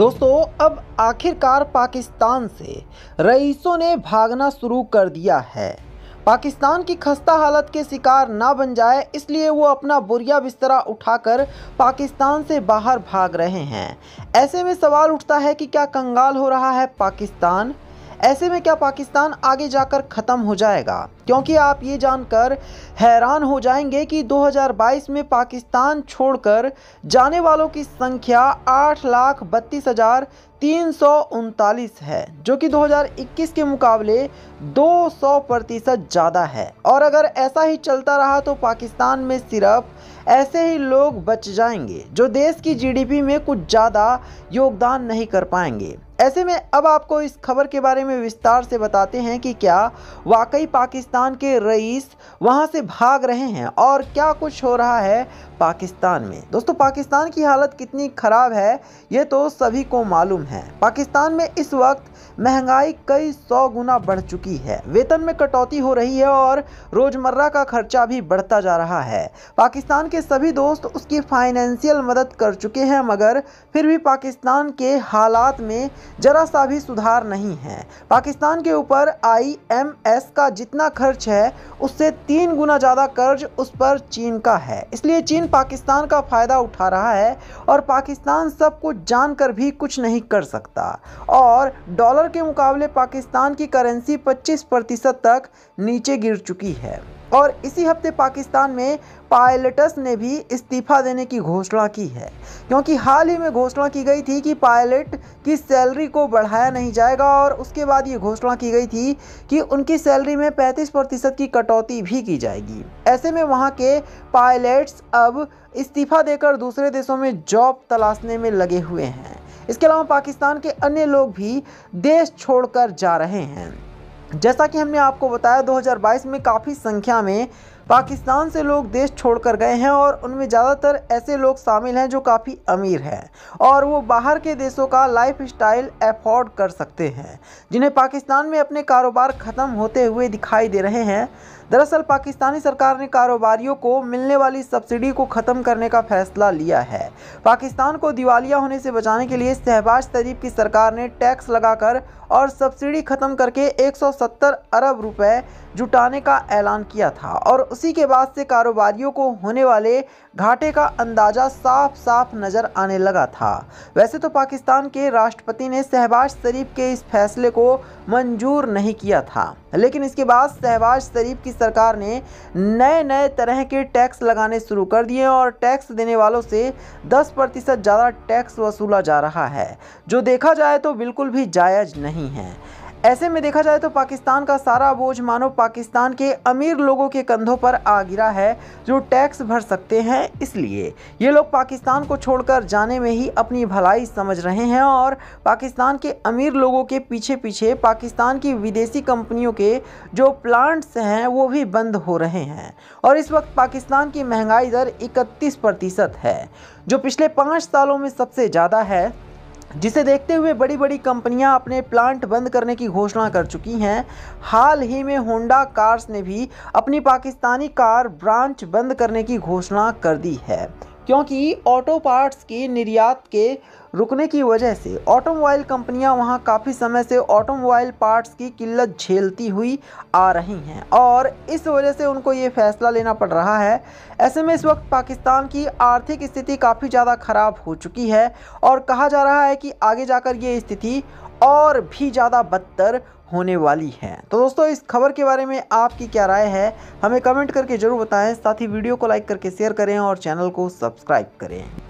दोस्तों अब आखिरकार पाकिस्तान से रईसों ने भागना शुरू कर दिया है पाकिस्तान की खस्ता हालत के शिकार ना बन जाए इसलिए वो अपना बुरिया बिस्तरा उठाकर पाकिस्तान से बाहर भाग रहे हैं ऐसे में सवाल उठता है कि क्या कंगाल हो रहा है पाकिस्तान ऐसे में क्या पाकिस्तान आगे जाकर ख़त्म हो जाएगा क्योंकि आप ये जानकर हैरान हो जाएंगे कि 2022 में पाकिस्तान छोड़कर जाने वालों की संख्या आठ लाख बत्तीस हज़ार तीन सौ उनतालीस है जो कि 2021 के मुकाबले 200 प्रतिशत ज़्यादा है और अगर ऐसा ही चलता रहा तो पाकिस्तान में सिर्फ ऐसे ही लोग बच जाएंगे जो देश की जीडीपी में कुछ ज़्यादा योगदान नहीं कर पाएंगे ऐसे में अब आपको इस खबर के बारे में विस्तार से बताते हैं कि क्या वाकई पाकिस्तान के रईस वहां से भाग रहे हैं और क्या कुछ हो रहा है पाकिस्तान में दोस्तों पाकिस्तान की हालत कितनी ख़राब है ये तो सभी को मालूम है पाकिस्तान में इस वक्त महंगाई कई सौ गुना बढ़ चुकी है वेतन में कटौती हो रही है और रोज़मर्रा का खर्चा भी बढ़ता जा रहा है पाकिस्तान के सभी दोस्त उसकी फाइनेंशियल मदद कर चुके हैं मगर फिर भी पाकिस्तान के हालात में जरा सा भी सुधार नहीं है पाकिस्तान के ऊपर आईएमएस का जितना खर्च है उससे तीन गुना ज़्यादा कर्ज उस पर चीन का है इसलिए चीन पाकिस्तान का फ़ायदा उठा रहा है और पाकिस्तान सब कुछ जान कर भी कुछ नहीं कर सकता और डॉलर के मुकाबले पाकिस्तान की करेंसी 25 प्रतिशत तक नीचे गिर चुकी है और इसी हफ्ते पाकिस्तान में पायलट्स ने भी इस्तीफा देने की घोषणा की है क्योंकि हाल ही में घोषणा की गई थी कि पायलट की सैलरी को बढ़ाया नहीं जाएगा और उसके बाद ये घोषणा की गई थी कि उनकी सैलरी में 35 प्रतिशत की कटौती भी की जाएगी ऐसे में वहाँ के पायलट्स अब इस्तीफा देकर दूसरे देशों में जॉब तलाशने में लगे हुए हैं इसके अलावा पाकिस्तान के अन्य लोग भी देश छोड़कर जा रहे हैं जैसा कि हमने आपको बताया 2022 में काफ़ी संख्या में पाकिस्तान से लोग देश छोड़ कर गए हैं और उनमें ज़्यादातर ऐसे लोग शामिल हैं जो काफ़ी अमीर हैं और वो बाहर के देशों का लाइफ स्टाइल एफोर्ड कर सकते हैं जिन्हें पाकिस्तान में अपने कारोबार ख़त्म होते हुए दिखाई दे रहे हैं दरअसल पाकिस्तानी सरकार ने कारोबारियों को मिलने वाली सब्सिडी को ख़त्म करने का फैसला लिया है पाकिस्तान को दिवालिया होने से बचाने के लिए शहबाज तरीफ की सरकार ने टैक्स लगाकर और सब्सिडी ख़त्म करके 170 अरब रुपए जुटाने का ऐलान किया था और उस उसी के बाद से कारोबारियों को होने वाले घाटे का अंदाजा साफ साफ नज़र आने लगा था वैसे तो पाकिस्तान के राष्ट्रपति ने शहबाज शरीफ के इस फैसले को मंजूर नहीं किया था लेकिन इसके बाद शहबाज शरीफ की सरकार ने नए नए तरह के टैक्स लगाने शुरू कर दिए और टैक्स देने वालों से 10 प्रतिशत ज़्यादा टैक्स वसूला जा रहा है जो देखा जाए तो बिल्कुल भी जायज़ नहीं है ऐसे में देखा जाए तो पाकिस्तान का सारा बोझ मानो पाकिस्तान के अमीर लोगों के कंधों पर आ गिरा है जो टैक्स भर सकते हैं इसलिए ये लोग पाकिस्तान को छोड़कर जाने में ही अपनी भलाई समझ रहे हैं और पाकिस्तान के अमीर लोगों के पीछे पीछे पाकिस्तान की विदेशी कंपनियों के जो प्लांट्स हैं वो भी बंद हो रहे हैं और इस वक्त पाकिस्तान की महंगाई दर इकतीस प्रतिशत है जो पिछले पाँच सालों में सबसे ज़्यादा है जिसे देखते हुए बड़ी बड़ी कंपनियां अपने प्लांट बंद करने की घोषणा कर चुकी हैं हाल ही में होंडा कार्स ने भी अपनी पाकिस्तानी कार ब्रांच बंद करने की घोषणा कर दी है क्योंकि ऑटो पार्ट्स के निर्यात के रुकने की वजह से ऑटोमोबाइल कंपनियां वहां काफ़ी समय से ऑटोमोबाइल पार्ट्स की किल्लत झेलती हुई आ रही हैं और इस वजह से उनको ये फैसला लेना पड़ रहा है ऐसे में इस वक्त पाकिस्तान की आर्थिक स्थिति काफ़ी ज़्यादा ख़राब हो चुकी है और कहा जा रहा है कि आगे जाकर ये स्थिति और भी ज़्यादा बदतर होने वाली है तो दोस्तों इस खबर के बारे में आपकी क्या राय है हमें कमेंट करके ज़रूर बताएं साथ ही वीडियो को लाइक करके शेयर करें और चैनल को सब्सक्राइब करें